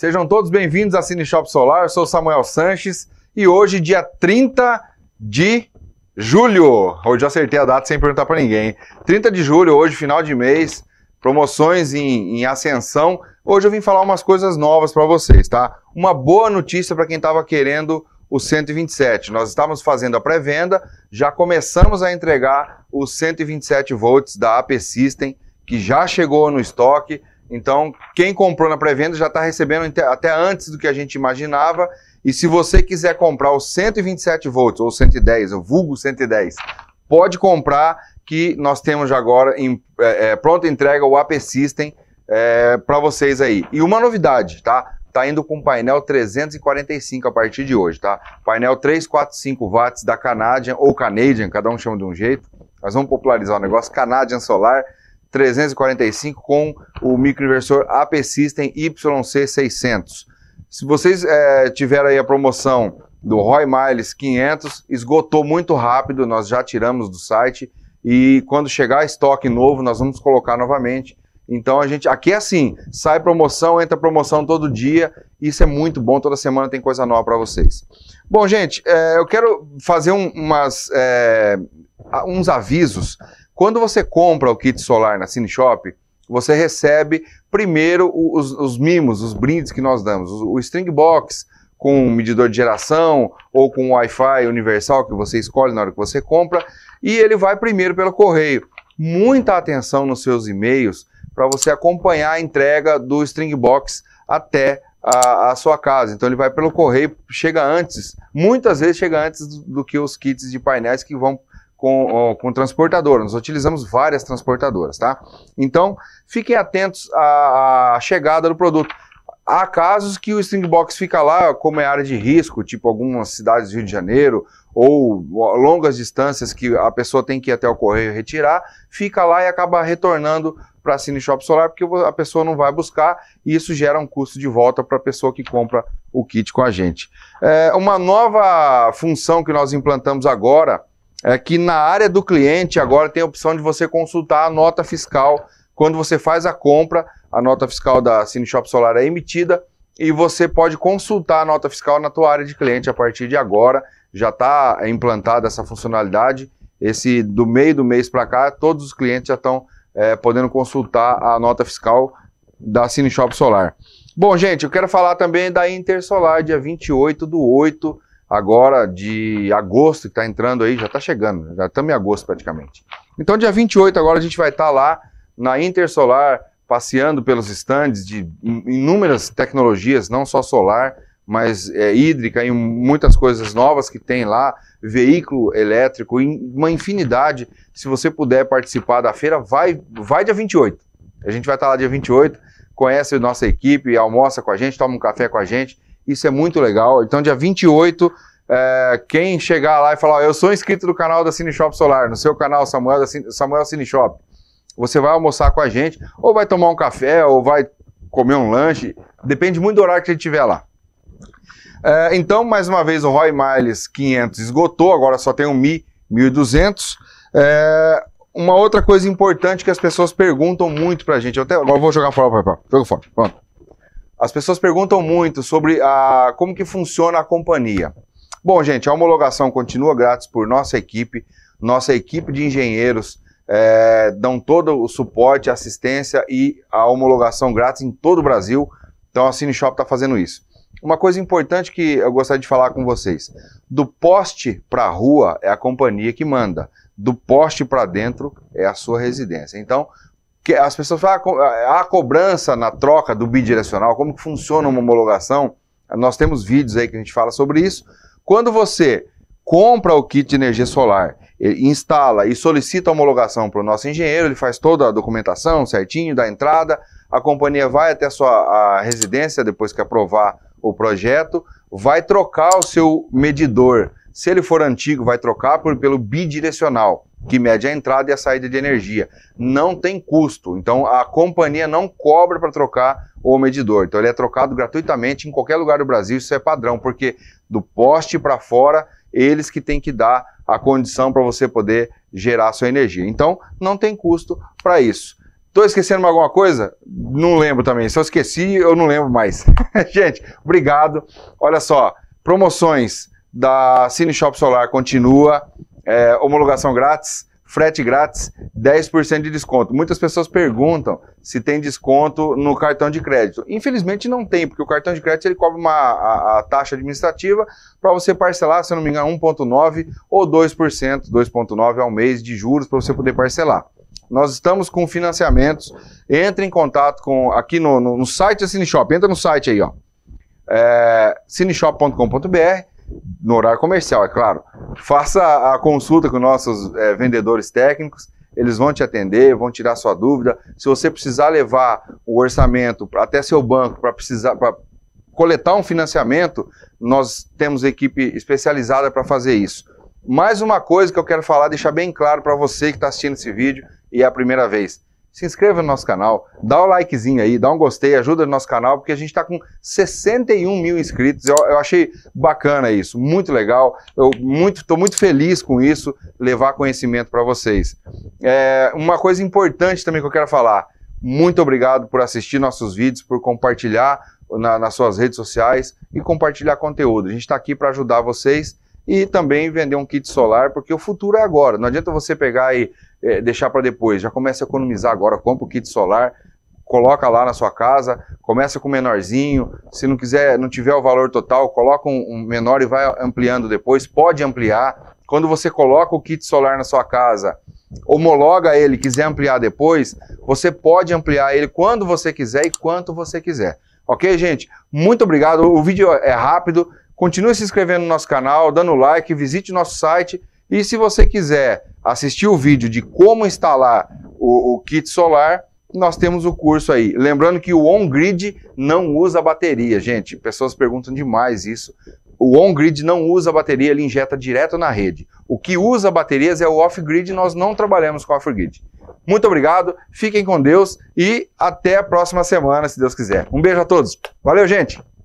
Sejam todos bem-vindos à Cine Shop Solar. Eu sou Samuel Sanches e hoje, dia 30 de julho. Hoje eu acertei a data sem perguntar para ninguém. 30 de julho, hoje, final de mês, promoções em, em ascensão. Hoje eu vim falar umas coisas novas para vocês, tá? Uma boa notícia para quem estava querendo o 127. Nós estávamos fazendo a pré-venda, já começamos a entregar os 127 volts da AP System, que já chegou no estoque. Então, quem comprou na pré-venda já está recebendo até antes do que a gente imaginava. E se você quiser comprar os 127 volts ou 110, o vulgo 110, pode comprar que nós temos agora em é, é, pronta entrega o AP System é, para vocês aí. E uma novidade, tá? Tá indo com painel 345 a partir de hoje, tá? Painel 345 watts da Canadian ou Canadian, cada um chama de um jeito. Nós vamos popularizar o negócio Canadian Solar. 345 com o microinversor AP System YC600. Se vocês é, tiveram aí a promoção do Roy Miles 500, esgotou muito rápido, nós já tiramos do site e quando chegar estoque novo nós vamos colocar novamente. Então a gente aqui é assim, sai promoção, entra promoção todo dia, isso é muito bom. Toda semana tem coisa nova para vocês. Bom gente, é, eu quero fazer um, umas, é, uns avisos quando você compra o kit solar na Cine Shop, você recebe primeiro os, os mimos, os brindes que nós damos, o, o string box com um medidor de geração ou com um Wi-Fi universal que você escolhe na hora que você compra e ele vai primeiro pelo correio. Muita atenção nos seus e-mails para você acompanhar a entrega do string box até a, a, sua casa. Então ele vai pelo correio, chega antes, muitas vezes chega antes do, do que os kits de painéis que vão com, com transportadora. Nós utilizamos várias transportadoras, tá? Então, fiquem atentos à, à chegada do produto. Há casos que o string box fica lá, como é área de risco, tipo algumas cidades do Rio de Janeiro, ou longas distâncias que a pessoa tem que ir até o correio retirar, fica lá e acaba retornando para a Cine Shop Solar, porque a pessoa não vai buscar e isso gera um custo de volta para a pessoa que compra o kit com a gente. É, uma nova função que nós implantamos agora é que na área do cliente agora tem a opção de você consultar a nota fiscal. Quando você faz a compra, a nota fiscal da Cine Shop Solar é emitida e você pode consultar a nota fiscal na tua área de cliente a partir de agora. Já está implantada essa funcionalidade. Esse do meio do mês para cá, todos os clientes já estão é, podendo consultar a nota fiscal da Cine Shop Solar. Bom, gente, eu quero falar também da Intersolar, dia 28 do 8 agora de agosto, que está entrando aí, já está chegando, já estamos em agosto praticamente. Então, dia 28, agora a gente vai estar tá lá na Intersolar, passeando pelos estandes de inúmeras tecnologias, não só solar, mas é, hídrica e muitas coisas novas que tem lá, veículo elétrico, uma infinidade. Se você puder participar da feira, vai, vai dia 28. A gente vai estar tá lá dia 28, conhece a nossa equipe, almoça com a gente, toma um café com a gente isso é muito legal. Então, dia 28, é, quem chegar lá e falar, oh, eu sou inscrito do canal da Cine Shop Solar, no seu canal Samuel, da Cine, Samuel Cine Shop, você vai almoçar com a gente, ou vai tomar um café, ou vai comer um lanche, depende muito do horário que a gente tiver lá. É, então, mais uma vez, o Roy Miles 500 esgotou, agora só tem o um Mi 1200. É, uma outra coisa importante que as pessoas perguntam muito pra gente, eu até agora vou jogar fora, papai, jogo fora, pronto. As pessoas perguntam muito sobre a, como que funciona a companhia. Bom, gente, a homologação continua grátis por nossa equipe. Nossa equipe de engenheiros é, dão todo o suporte, assistência e a homologação grátis em todo o Brasil. Então a Cine Shop está fazendo isso. Uma coisa importante que eu gostaria de falar com vocês: do poste para a rua é a companhia que manda, do poste para dentro é a sua residência. Então, que as pessoas falam, ah, ah, há a cobrança na troca do bidirecional, como que funciona uma homologação? Nós temos vídeos aí que a gente fala sobre isso. Quando você compra o kit de energia solar, instala e solicita a homologação para o nosso engenheiro, ele faz toda a documentação certinho, da entrada, a companhia vai até a sua a residência, depois que aprovar o projeto, vai trocar o seu medidor. Se ele for antigo, vai trocar por, pelo bidirecional que mede a entrada e a saída de energia. Não tem custo, então a companhia não cobra para trocar o medidor. Então ele é trocado gratuitamente em qualquer lugar do Brasil, isso é padrão, porque do poste para fora, eles que têm que dar a condição para você poder gerar sua energia. Então não tem custo para isso. Estou esquecendo alguma coisa? Não lembro também. Se eu esqueci, eu não lembro mais. Gente, obrigado. Olha só, promoções da Cine Shop Solar continua é, homologação grátis, frete grátis, 10% de desconto. Muitas pessoas perguntam se tem desconto no cartão de crédito. Infelizmente não tem, porque o cartão de crédito ele cobra uma a, a taxa administrativa para você parcelar, se não me engano, 1.9 ou 2%, 2.9 ao mês de juros para você poder parcelar. Nós estamos com financiamentos. Entre em contato com aqui no, no, no site da Cineshop. Entra no site aí, ó. É, cineshop.com.br, no horário comercial, é claro. Faça a consulta com nossos é, vendedores técnicos, eles vão te atender, vão tirar sua dúvida. Se você precisar levar o orçamento até seu banco para precisar pra coletar um financiamento, nós temos equipe especializada para fazer isso. Mais uma coisa que eu quero falar, deixar bem claro para você que está assistindo esse vídeo e é a primeira vez se inscreva no nosso canal, dá o likezinho aí, dá um gostei, ajuda no nosso canal, porque a gente está com 61 mil inscritos. Eu, eu, achei bacana isso, muito legal. Eu muito, estou muito feliz com isso, levar conhecimento para vocês. É, uma coisa importante também que eu quero falar. Muito obrigado por assistir nossos vídeos, por compartilhar na, nas suas redes sociais e compartilhar conteúdo. A gente está aqui para ajudar vocês e também vender um kit solar, porque o futuro é agora. Não adianta você pegar e é, deixar para depois. Já começa a economizar agora, compra o kit solar, coloca lá na sua casa, começa com o menorzinho, se não quiser, não tiver o valor total, coloca um, um, menor e vai ampliando depois, pode ampliar. Quando você coloca o kit solar na sua casa, homologa ele, quiser ampliar depois, você pode ampliar ele quando você quiser e quanto você quiser. Ok, gente? Muito obrigado. O vídeo é rápido. Continue se inscrevendo no nosso canal, dando like, visite nosso site e se você quiser assistir o vídeo de como instalar o, o kit solar, nós temos o curso aí. Lembrando que o on-grid não usa bateria, gente. Pessoas perguntam demais isso. O on-grid não usa bateria, ele injeta direto na rede. O que usa baterias é o off-grid, nós não trabalhamos com off-grid. Muito obrigado, fiquem com Deus e até a próxima semana, se Deus quiser. Um beijo a todos. Valeu, gente!